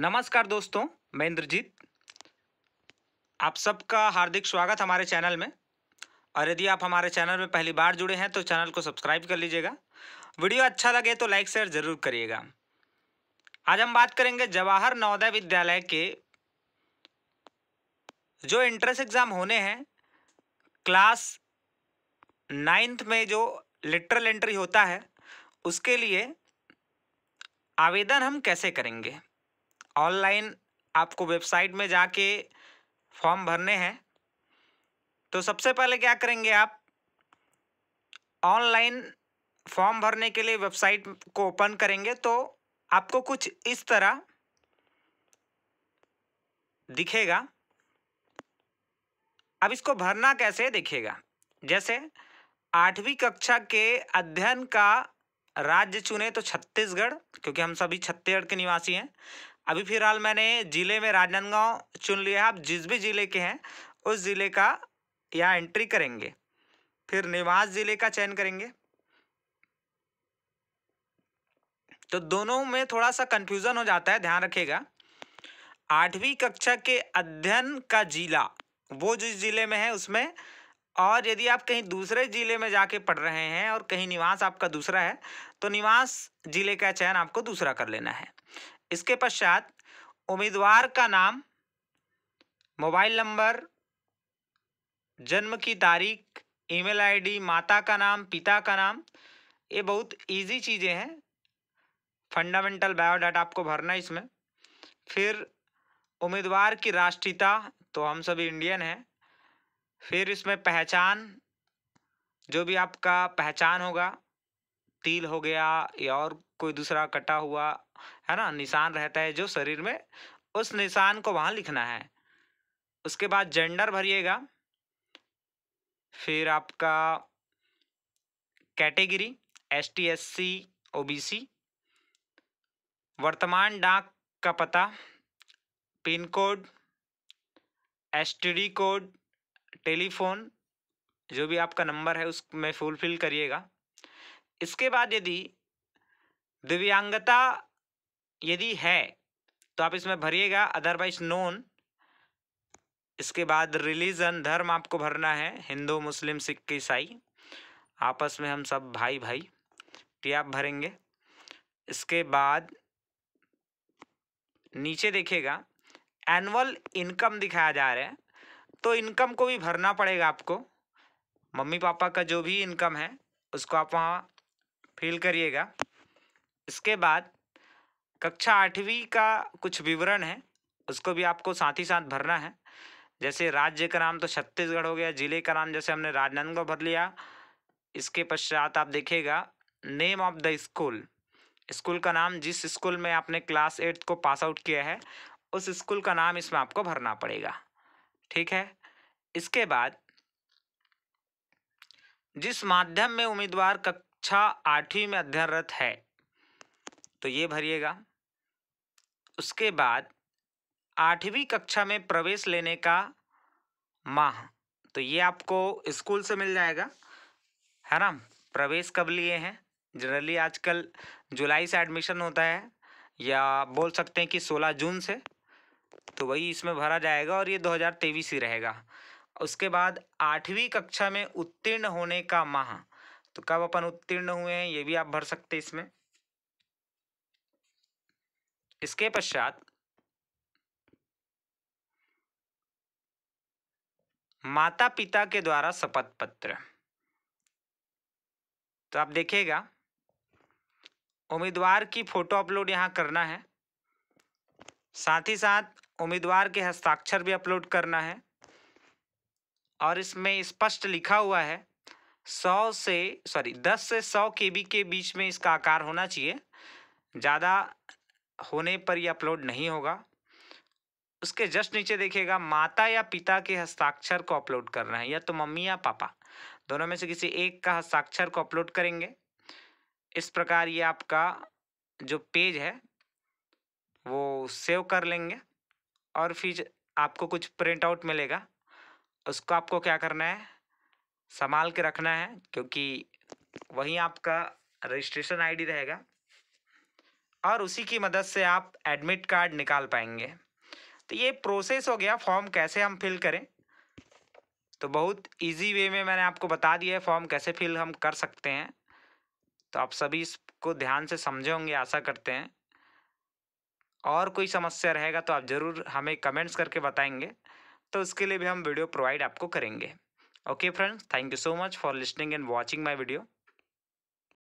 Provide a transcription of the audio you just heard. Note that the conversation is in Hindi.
नमस्कार दोस्तों मैं इंद्रजीत आप सबका हार्दिक स्वागत हमारे चैनल में और यदि आप हमारे चैनल में पहली बार जुड़े हैं तो चैनल को सब्सक्राइब कर लीजिएगा वीडियो अच्छा लगे तो लाइक शेयर ज़रूर करिएगा आज हम बात करेंगे जवाहर नवोदय विद्यालय के जो एंट्रेंस एग्ज़ाम होने हैं क्लास नाइन्थ में जो लिटरल एंट्री होता है उसके लिए आवेदन हम कैसे करेंगे ऑनलाइन आपको वेबसाइट में जाके फॉर्म भरने हैं तो सबसे पहले क्या करेंगे आप ऑनलाइन फॉर्म भरने के लिए वेबसाइट को ओपन करेंगे तो आपको कुछ इस तरह दिखेगा अब इसको भरना कैसे दिखेगा जैसे आठवीं कक्षा के अध्ययन का राज्य चुने तो छत्तीसगढ़ क्योंकि हम सभी छत्तीसगढ़ के निवासी हैं अभी फिलहाल मैंने ज़िले में राजनांदगांव चुन लिया है आप जिस भी ज़िले के हैं उस ज़िले का यहाँ एंट्री करेंगे फिर निवास ज़िले का चयन करेंगे तो दोनों में थोड़ा सा कंफ्यूजन हो जाता है ध्यान रखिएगा आठवीं कक्षा के अध्ययन का जिला वो जिस ज़िले में है उसमें और यदि आप कहीं दूसरे ज़िले में जाके पढ़ रहे हैं और कहीं निवास आपका दूसरा है तो निवास ज़िले का चयन आपको दूसरा कर लेना है इसके पश्चात उम्मीदवार का नाम मोबाइल नंबर जन्म की तारीख ईमेल आईडी माता का नाम पिता का नाम ये बहुत इजी चीज़ें हैं फंडामेंटल बायोडाटा आपको भरना है इसमें फिर उम्मीदवार की राष्ट्रीयता तो हम सभी इंडियन हैं फिर इसमें पहचान जो भी आपका पहचान होगा तिल हो गया या और कोई दूसरा कटा हुआ है ना निशान रहता है जो शरीर में उस निशान को वहाँ लिखना है उसके बाद जेंडर भरिएगा फिर आपका category S T S C O B C वर्तमान डाक का पता pin code S T D code telephone जो भी आपका नंबर है उसमें फुलफिल करिएगा इसके बाद यदि दिव्यांगता यदि है तो आप इसमें भरिएगा अदरवाइज नोन इसके बाद रिलीजन धर्म आपको भरना है हिंदू मुस्लिम सिख ईसाई आपस में हम सब भाई भाई ये आप भरेंगे इसके बाद नीचे देखिएगा एनुअल इनकम दिखाया जा रहा है तो इनकम को भी भरना पड़ेगा आपको मम्मी पापा का जो भी इनकम है उसको आप वहाँ फिल करिएगा इसके बाद कक्षा आठवीं का कुछ विवरण है उसको भी आपको साथ ही साथ भरना है जैसे राज्य का नाम तो छत्तीसगढ़ हो गया जिले का नाम जैसे हमने राजनांदगांव भर लिया इसके पश्चात आप देखिएगा name of the school school का नाम जिस स्कूल में आपने क्लास एट्थ को पास आउट किया है उस स्कूल का नाम इसमें आपको भरना पड़ेगा ठीक है इसके बाद जिस माध्यम में उम्मीदवार कक्षा आठवीं में अध्ययनरत है तो ये भरिएगा उसके बाद आठवीं कक्षा में प्रवेश लेने का माह तो ये आपको स्कूल से मिल जाएगा है ना प्रवेश कब लिए हैं जनरली आजकल जुलाई से एडमिशन होता है या बोल सकते हैं कि 16 जून से तो वही इसमें भरा जाएगा और ये 2023 ही रहेगा उसके बाद आठवीं कक्षा में उत्तीर्ण होने का माह तो कब अपन उत्तीर्ण हुए हैं ये भी आप भर सकते इसमें इसके पश्चात माता पिता के द्वारा शपथ पत्र तो आप देखिएगा उम्मीदवार की फोटो अपलोड यहाँ करना है साथ ही साथ उम्मीदवार के हस्ताक्षर भी अपलोड करना है और इसमें स्पष्ट इस लिखा हुआ है सौ से सॉरी दस से सौ के के बीच में इसका आकार होना चाहिए ज़्यादा होने पर यह अपलोड नहीं होगा उसके जस्ट नीचे देखिएगा माता या पिता के हस्ताक्षर को अपलोड करना है या तो मम्मी या पापा दोनों में से किसी एक का हस्ताक्षर को अपलोड करेंगे इस प्रकार ये आपका जो पेज है वो सेव कर लेंगे और फिर आपको कुछ प्रिंट आउट मिलेगा उसको आपको क्या करना है संभाल के रखना है क्योंकि वहीं आपका रजिस्ट्रेशन आईडी रहेगा और उसी की मदद से आप एडमिट कार्ड निकाल पाएंगे तो ये प्रोसेस हो गया फॉर्म कैसे हम फिल करें तो बहुत इजी वे में मैंने आपको बता दिया है फॉर्म कैसे फिल हम कर सकते हैं तो आप सभी इसको ध्यान से समझे होंगे आशा करते हैं और कोई समस्या रहेगा तो आप ज़रूर हमें कमेंट्स करके बताएंगे तो उसके लिए भी हम वीडियो प्रोवाइड आपको करेंगे okay friends thank you so much for listening and watching my video